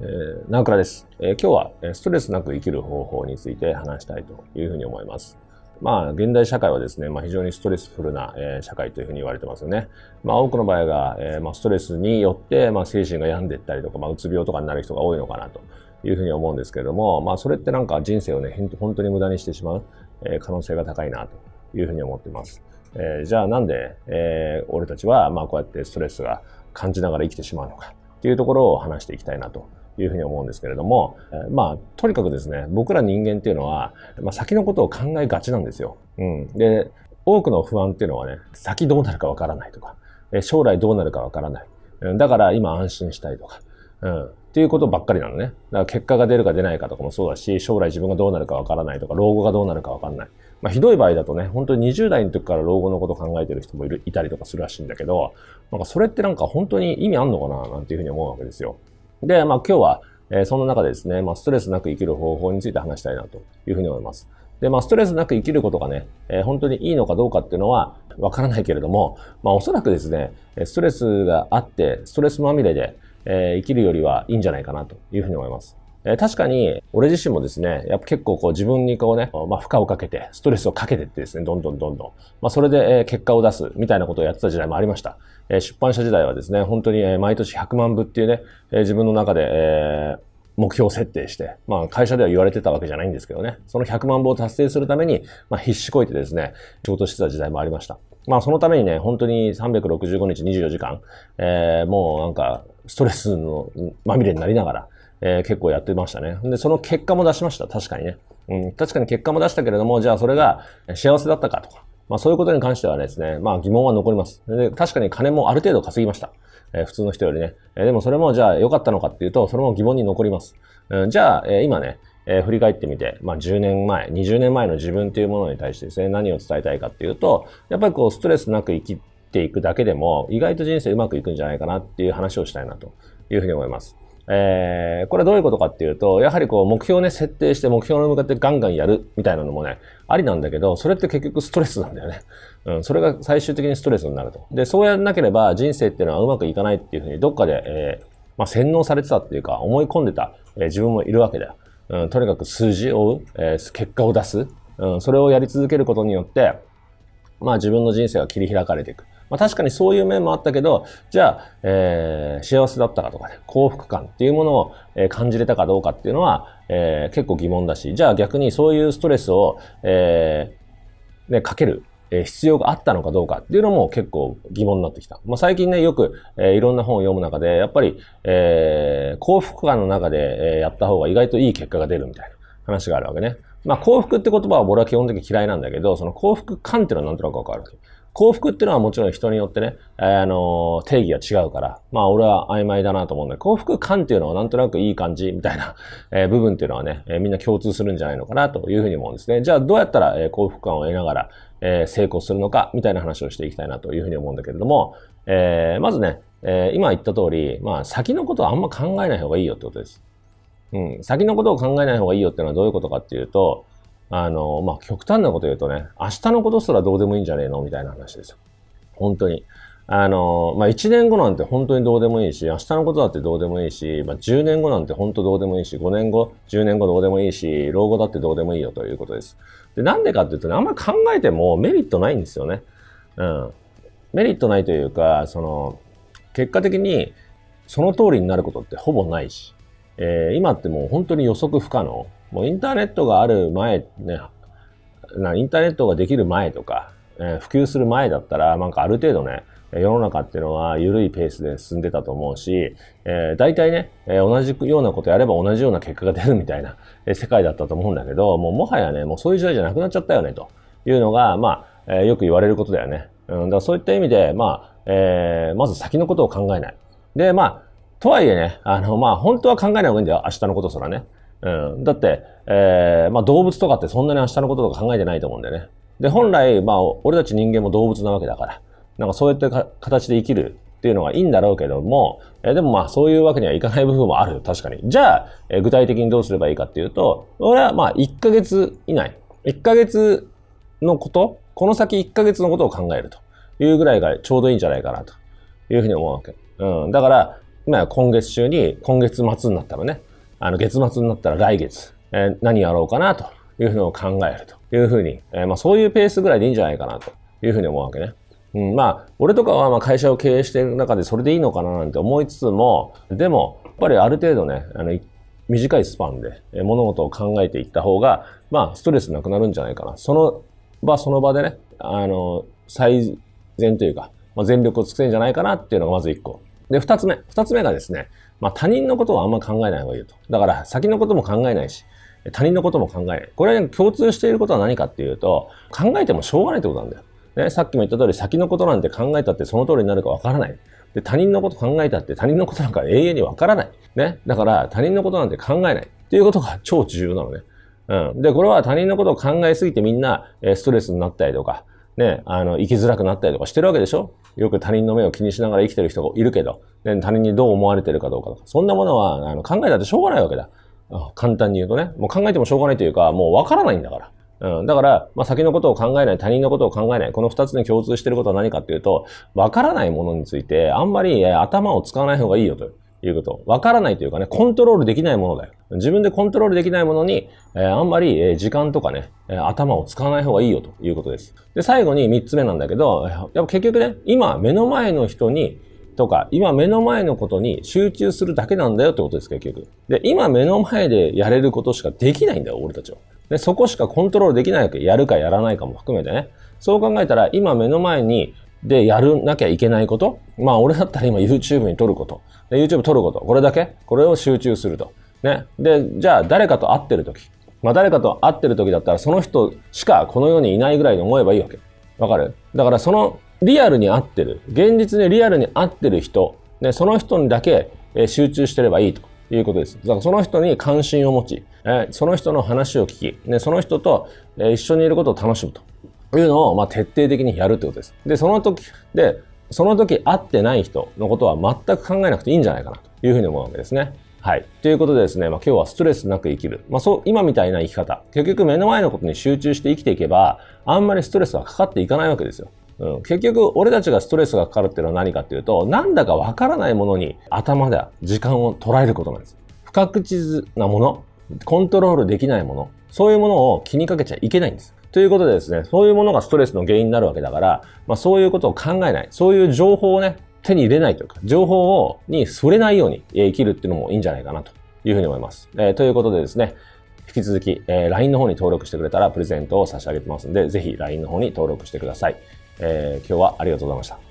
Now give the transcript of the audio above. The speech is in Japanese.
えー、ナウクです、えー、今日はストレスなく生きる方法について話したいというふうに思います。まあ、現代社会はですね、まあ、非常にストレスフルな、えー、社会というふうに言われてますよね。まあ、多くの場合が、えー、まあ、ストレスによって、まあ、精神が病んでいったりとか、まあ、うつ病とかになる人が多いのかなというふうに思うんですけれども、まあ、それってなんか人生をね、本当に無駄にしてしまう、えー、可能性が高いなというふうに思ってます。えー、じゃあなんで、えー、俺たちは、まあ、こうやってストレスが感じながら生きてしまうのかっていうところを話していきたいなというふうに思うんですけれども、まあ、とにかくですね、僕ら人間っていうのは、まあ、先のことを考えがちなんですよ。うん。で、多くの不安っていうのはね、先どうなるかわからないとか、将来どうなるかわからない。だから今安心したいとか、うん。っていうことばっかりなのね。だから結果が出るか出ないかとかもそうだし、将来自分がどうなるかわからないとか、老後がどうなるかわからない。まあ、ひどい場合だとね、本当に20代の時から老後のこと考えてる人もいるいたりとかするらしいんだけど、なんかそれってなんか本当に意味あんのかななんていうふうに思うわけですよ。で、まあ今日は、えー、その中でですね、まあ、ストレスなく生きる方法について話したいなというふうに思います。で、まあ、ストレスなく生きることがね、えー、本当にいいのかどうかっていうのはわからないけれども、まあ、おそらくですね、ストレスがあって、ストレスまみれで、えー、生きるよりはいいんじゃないかなというふうに思います。え確かに、俺自身もですね、やっぱ結構こう自分にこうね、まあ、負荷をかけて、ストレスをかけてってですね、どんどんどんどん、まあ、それで、え結果を出すみたいなことをやってた時代もありました。え出版社時代はですね、本当に、毎年100万部っていうね、え自分の中で、えー目標設定して、まあ会社では言われてたわけじゃないんですけどね、その100万部を達成するために、まあ必死こいてですね、仕事してた時代もありました。まあそのためにね、本当に365日24時間、えー、もうなんかストレスのまみれになりながら、えー、結構やってましたね。で、その結果も出しました。確かにね。うん、確かに結果も出したけれども、じゃあそれが幸せだったかとか、まあそういうことに関してはですね、まあ疑問は残ります。で、確かに金もある程度稼ぎました。えー、普通の人よりね。えー、でもそれもじゃあ良かったのかっていうと、それも疑問に残ります。うん、じゃあ、えー、今ね、え振り返ってみて、まあ、10年前、20年前の自分というものに対してですね、何を伝えたいかっていうと、やっぱりこう、ストレスなく生きていくだけでも、意外と人生うまくいくんじゃないかなっていう話をしたいなというふうに思います。えー、これどういうことかっていうと、やはりこう目標をね、設定して目標に向かってガンガンやるみたいなのもね、ありなんだけど、それって結局ストレスなんだよね。うん、それが最終的にストレスになると。で、そうやんなければ人生っていうのはうまくいかないっていうふうにどっかで、えー、まあ、洗脳されてたっていうか、思い込んでた、えー、自分もいるわけだよ。うん、とにかく数字を追う、えー、結果を出す、うん、それをやり続けることによって、まあ自分の人生が切り開かれていく。まあ、確かにそういう面もあったけど、じゃあ、えー、幸せだったかとかね、幸福感っていうものを、え感じれたかどうかっていうのは、えー、結構疑問だし、じゃあ逆にそういうストレスを、えー、ね、かけるえ必要があったのかどうかっていうのも結構疑問になってきた。まあ、最近ね、よく、えー、いろんな本を読む中で、やっぱり、えー、幸福感の中で、えー、やった方が意外といい結果が出るみたいな話があるわけね。まあ、幸福って言葉は俺は基本的に嫌いなんだけど、その幸福感っていうのはなんとなくわかるわけ。幸福っていうのはもちろん人によってね、あの定義が違うから、まあ俺は曖昧だなと思うんで、幸福感っていうのはなんとなくいい感じみたいな、え部分っていうのはね、えみんな共通するんじゃないのかなというふうに思うんですね。じゃあどうやったら、え幸福感を得ながら、え成功するのかみたいな話をしていきたいなというふうに思うんだけれども、えまずね、え今言った通り、まあ先のことはあんま考えない方がいいよってことです。うん、先のことを考えない方がいいよっていうのはどういうことかっていうと、あの、まあ、極端なこと言うとね、明日のことすらどうでもいいんじゃねえのみたいな話ですよ。本当に。あの、まあ、1年後なんて本当にどうでもいいし、明日のことだってどうでもいいし、まあ、10年後なんて本当どうでもいいし、5年後、10年後どうでもいいし、老後だってどうでもいいよということです。で、なんでかっていうとね、あんまり考えてもメリットないんですよね。うん。メリットないというか、その、結果的にその通りになることってほぼないし、えー、今ってもう本当に予測不可能。もうインターネットがある前、ね、なインターネットができる前とか、え普及する前だったら、なんかある程度ね、世の中っていうのは緩いペースで進んでたと思うし、えー、大体ね、え同じようなことやれば同じような結果が出るみたいな、世界だったと思うんだけど、もうもはやね、もうそういう時代じゃなくなっちゃったよね、というのが、まあ、えー、よく言われることだよね。うん、だそういった意味で、まあ、えー、まず先のことを考えない。で、まあ、とはいえね、あの、まあ、本当は考えない方がいいんだよ。明日のことすらね。うん、だって、えー、まあ、動物とかってそんなに明日のこととか考えてないと思うんだよね。で、本来、まあ、俺たち人間も動物なわけだから、なんかそういった形で生きるっていうのがいいんだろうけども、えー、でもまあ、そういうわけにはいかない部分もある。確かに。じゃあ、えー、具体的にどうすればいいかっていうと、俺はまあ、1ヶ月以内、1ヶ月のこと、この先1ヶ月のことを考えるというぐらいがちょうどいいんじゃないかなというふうに思うわけ。うん。だから、まあ、今月中に、今月末になったらね、あの、月末になったら来月、えー、何やろうかなというふうを考えるというふうに、えー、まあ、そういうペースぐらいでいいんじゃないかなというふうに思うわけね。うん、まあ、俺とかはま会社を経営している中でそれでいいのかななんて思いつつも、でも、やっぱりある程度ね、あの、短いスパンで物事を考えていった方が、まあ、ストレスなくなるんじゃないかな。その場その場でね、あの、最善というか、まあ、全力を尽くせんじゃないかなっていうのがまず一個。で、二つ目。二つ目がですね、まあ、他人のことはあんま考えない方がいいと。だから、先のことも考えないし、他人のことも考えない。これ、ね、共通していることは何かっていうと、考えてもしょうがないってことなんだよ。ね、さっきも言った通り、先のことなんて考えたってその通りになるかわからない。で、他人のこと考えたって他人のことなんか永遠にわからない。ね。だから、他人のことなんて考えない。っていうことが超重要なのね。うん。で、これは他人のことを考えすぎてみんな、えストレスになったりとか、ね、あの、生きづらくなったりとかしてるわけでしょよく他人の目を気にしながら生きてる人がいるけど、ね、他人にどう思われてるかどうかとか、そんなものはあの考えたってしょうがないわけだ。簡単に言うとね、もう考えてもしょうがないというか、もうわからないんだから。うん、だから、まあ、先のことを考えない、他人のことを考えない、この二つに共通していることは何かっていうと、わからないものについて、あんまり頭を使わない方がいいよと。いうこと。わからないというかね、コントロールできないものだよ。自分でコントロールできないものに、えー、あんまり、え時間とかね、え頭を使わない方がいいよということです。で、最後に3つ目なんだけど、やっぱ結局ね、今目の前の人にとか、今目の前のことに集中するだけなんだよってことです、結局。で、今目の前でやれることしかできないんだよ、俺たちは。で、そこしかコントロールできないわけ。やるかやらないかも含めてね。そう考えたら、今目の前にで、やるなきゃいけないこと。まあ、俺だったら今 YouTube に撮ること。YouTube 撮ること。これだけこれを集中すると。ね。で、じゃあ、誰かと会ってる時。まあ、誰かと会ってる時だったら、その人しかこの世にいないぐらいに思えばいいわけ。わかるだから、そのリアルに会ってる。現実にリアルに会ってる人。ね、その人にだけ集中してればいいと。いうことです。だからその人に関心を持ち、えその人の話を聞き、ね、その人と、え一緒にいることを楽しむと。というのを、まあ、徹底的にやるってことです。で、その時、で、その時会ってない人のことは全く考えなくていいんじゃないかなというふうに思うわけですね。はい。ということでですね、まあ、今日はストレスなく生きる。まあ、そう、今みたいな生き方。結局目の前のことに集中して生きていけば、あんまりストレスはかかっていかないわけですよ。うん、結局、俺たちがストレスがかかるっていうのは何かっていうと、なんだかわからないものに頭で時間を捉えることなんです。不確実なもの、コントロールできないもの、そういうものを気にかけちゃいけないんです。ということでですね、そういうものがストレスの原因になるわけだから、まあ、そういうことを考えない。そういう情報をね、手に入れないというか、情報をに触れないように生きるっていうのもいいんじゃないかなというふうに思います。えー、ということでですね、引き続き、えー、LINE の方に登録してくれたらプレゼントを差し上げてますんで、ぜひ LINE の方に登録してください。えー、今日はありがとうございました。